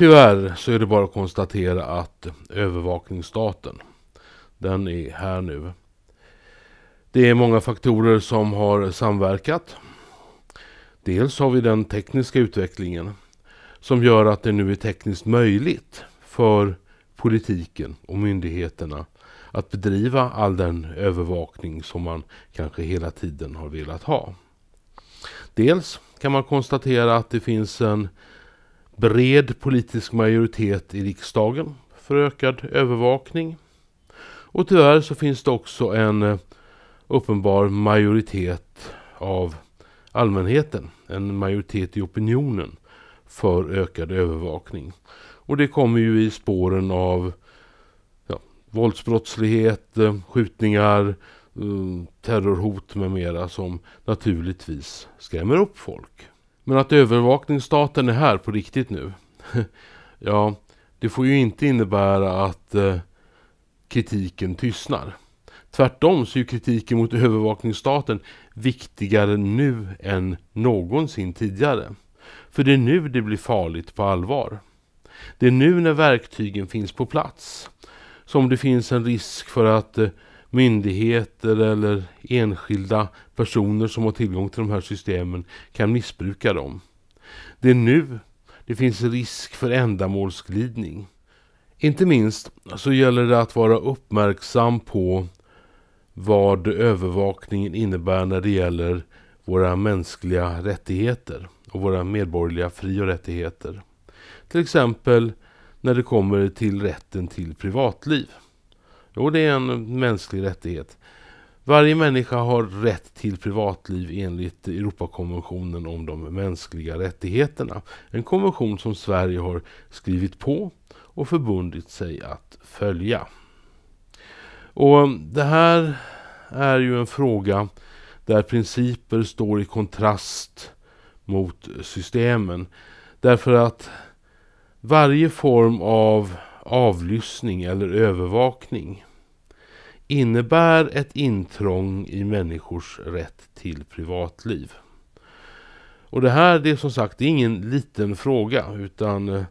Tyvärr så är det bara att konstatera att övervakningsstaten, den är här nu. Det är många faktorer som har samverkat. Dels har vi den tekniska utvecklingen som gör att det nu är tekniskt möjligt för politiken och myndigheterna att bedriva all den övervakning som man kanske hela tiden har velat ha. Dels kan man konstatera att det finns en bred politisk majoritet i riksdagen för ökad övervakning. Och tyvärr så finns det också en eh, uppenbar majoritet av allmänheten, en majoritet i opinionen för ökad övervakning. Och det kommer ju i spåren av ja, våldsbrottslighet, eh, skjutningar, eh, terrorhot med mera som naturligtvis skrämmer upp folk. Men att övervakningsstaten är här på riktigt nu. ja, det får ju inte innebära att eh, kritiken tystnar. Tvärtom så är kritiken mot övervakningsstaten viktigare nu än någonsin tidigare. För det är nu det blir farligt på allvar. Det är nu när verktygen finns på plats som det finns en risk för att eh, myndigheter eller enskilda personer som har tillgång till de här systemen kan missbruka dem. Det är nu det finns risk för ändamålsglidning. Inte minst så gäller det att vara uppmärksam på vad övervakningen innebär när det gäller våra mänskliga rättigheter och våra medborgerliga fri- och rättigheter. Till exempel när det kommer till rätten till privatliv. Jo, det är en mänsklig rättighet. Varje människa har rätt till privatliv enligt Europakonventionen om de mänskliga rättigheterna. En konvention som Sverige har skrivit på och förbundit sig att följa. Och det här är ju en fråga där principer står i kontrast mot systemen. Därför att varje form av avlyssning eller övervakning innebär ett intrång i människors rätt till privatliv. Och det här det är som sagt är ingen liten fråga utan eh,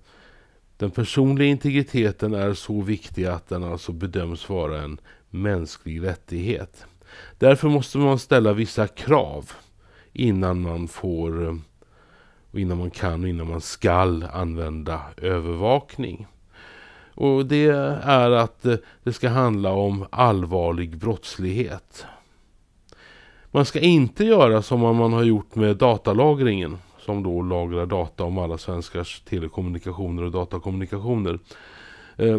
den personliga integriteten är så viktig att den alltså bedöms vara en mänsklig rättighet. Därför måste man ställa vissa krav innan man får, eh, innan man kan och innan man skall använda övervakning. Och det är att eh, det ska handla om allvarlig brottslighet. Man ska inte göra som man har gjort med datalagringen som då lagrar data om alla svenskars telekommunikationer och datakommunikationer. Eh,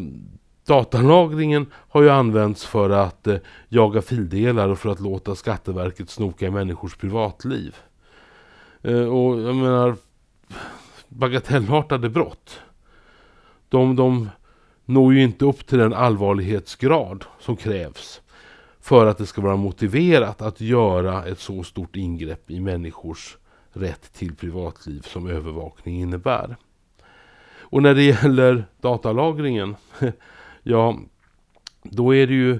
datalagringen har ju använts för att eh, jaga fildelar och för att låta Skatteverket snoka i människors privatliv. och jag menar bagatellartade brott. De, de når ju inte upp till den allvarlighetsgrad som krävs för att det ska vara motiverat att göra ett så stort ingrepp i människors rätt till privatliv som övervakning innebär. Och när det gäller datalagringen, ja, då är det ju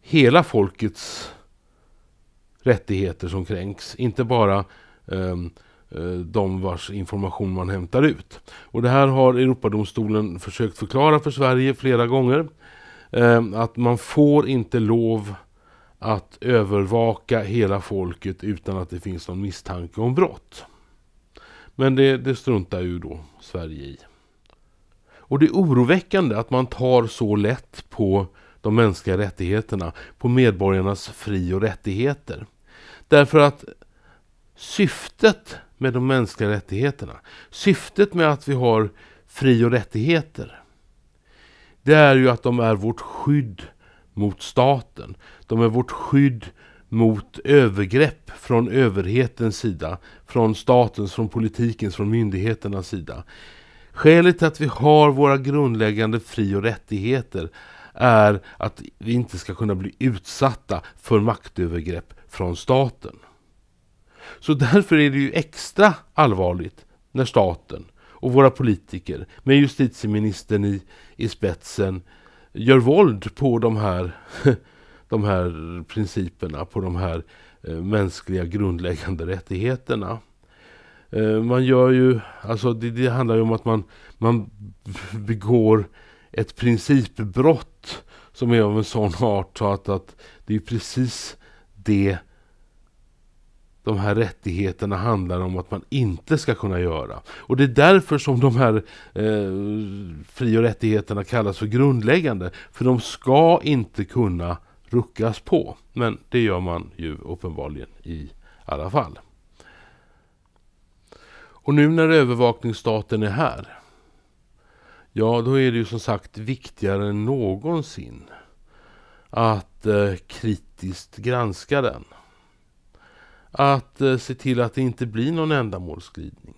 hela folkets rättigheter som kränks. Inte bara um, Eh, de vars information man hämtar ut. Och det här har Europadomstolen försökt förklara för Sverige flera gånger. Eh, att man får inte lov att övervaka hela folket utan att det finns någon misstanke om brott. Men det, det struntar ju då Sverige i. Och det är oroväckande att man tar så lätt på de mänskliga rättigheterna, på medborgarnas fri och rättigheter. Därför att syftet med de mänskliga rättigheterna. Syftet med att vi har fri och rättigheter, det är ju att de är vårt skydd mot staten. De är vårt skydd mot övergrepp från överhetens sida, från statens, från politikens, från myndigheternas sida. Skälet till att vi har våra grundläggande fri och rättigheter är att vi inte ska kunna bli utsatta för maktövergrepp från staten. Så därför är det ju extra allvarligt när staten och våra politiker med justitieministern i, i spetsen gör våld på de här, de här principerna, på de här eh, mänskliga grundläggande rättigheterna. Eh, man gör ju, alltså det, det handlar ju om att man, man begår ett principbrott som är av en sån art så att, att det är precis det de här rättigheterna handlar om att man inte ska kunna göra. Och det är därför som de här eh, fri- och rättigheterna kallas för grundläggande. För de ska inte kunna ruckas på. Men det gör man ju uppenbarligen i alla fall. Och nu när övervakningsstaten är här. Ja, då är det ju som sagt viktigare än någonsin att eh, kritiskt granska den att eh, se till att det inte blir någon ändamålsglidning.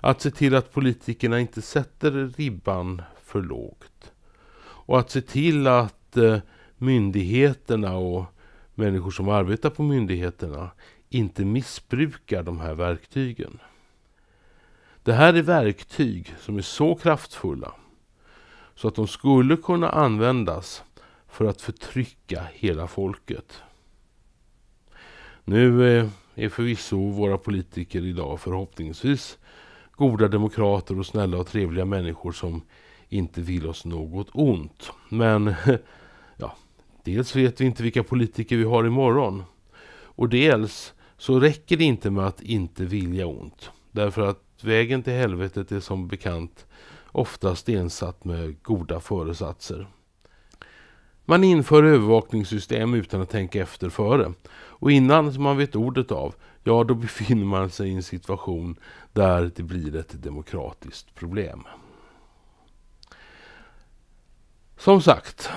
Att se till att politikerna inte sätter ribban för lågt. Och att se till att eh, myndigheterna och människor som arbetar på myndigheterna inte missbrukar de här verktygen. Det här är verktyg som är så kraftfulla så att de skulle kunna användas för att förtrycka hela folket. Nu eh, är förvisso våra politiker idag förhoppningsvis goda demokrater och snälla och trevliga människor som inte vill oss något ont. Men ja, dels vet vi inte vilka politiker vi har imorgon. Och dels så räcker det inte med att inte vilja ont. Därför att vägen till helvetet är som bekant oftast stensatt med goda föresatser. Man inför övervakningssystem utan att tänka efter före. Och innan man vet ordet av, ja då befinner man sig i en situation där det blir ett demokratiskt problem. Som sagt,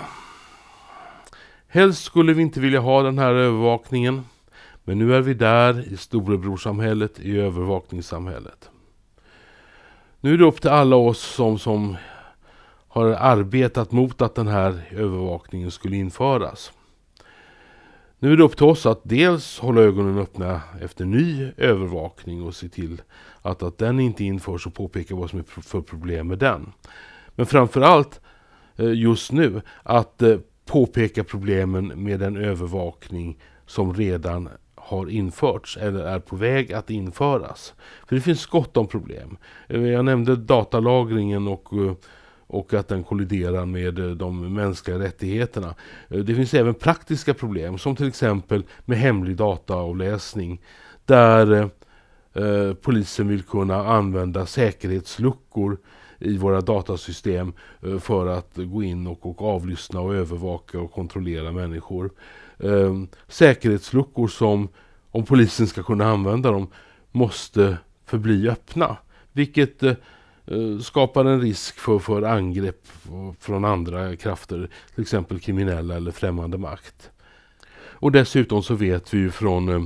helst skulle vi inte vilja ha den här övervakningen. Men nu är vi där i storebrorssamhället, i övervakningssamhället. Nu är det upp till alla oss som, som har arbetat mot att den här övervakningen skulle införas. Nu är det upp till oss att dels hålla ögonen öppna efter ny övervakning och se till att, att den inte införs och påpeka vad som är för problem med den. Men framförallt eh, just nu att eh, påpeka problemen med den övervakning som redan har införts eller är på väg att införas. För det finns gott om problem. Eh, jag nämnde datalagringen och och att den kolliderar med eh, de mänskliga rättigheterna. Eh, det finns även praktiska problem som till exempel med hemlig dataavläsning där eh, eh, polisen vill kunna använda säkerhetsluckor i våra datasystem eh, för att gå in och, och avlyssna och övervaka och kontrollera människor. Eh, säkerhetsluckor som om polisen ska kunna använda dem måste förbli öppna. Vilket Eh, skapar en risk för, för angrepp från andra krafter, till exempel kriminella eller främmande makt. Och dessutom så vet vi ju från eh,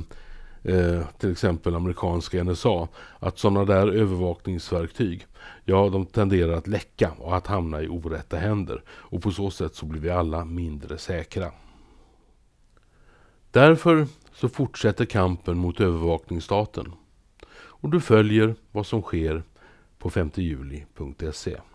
eh till exempel amerikanska NSA att sådana där övervakningsverktyg, ja de tenderar att läcka och att hamna i orätta händer. Och på så sätt så blir vi alla mindre säkra. Därför så fortsätter kampen mot övervakningsstaten. Och du följer vad som sker på 5 juli.se.